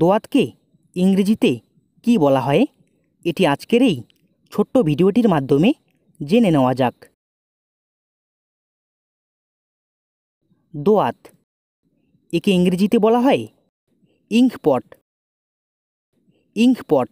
দোয়াতকে ইংরেজিতে কি বলা হয় এটি আজকের এই ছোট্ট ভিডিওটির মাধ্যমে জেনে নেওয়া যাক দোয়াত একে ইংরেজিতে বলা হয় ইঙ্কপট ইঙ্কপট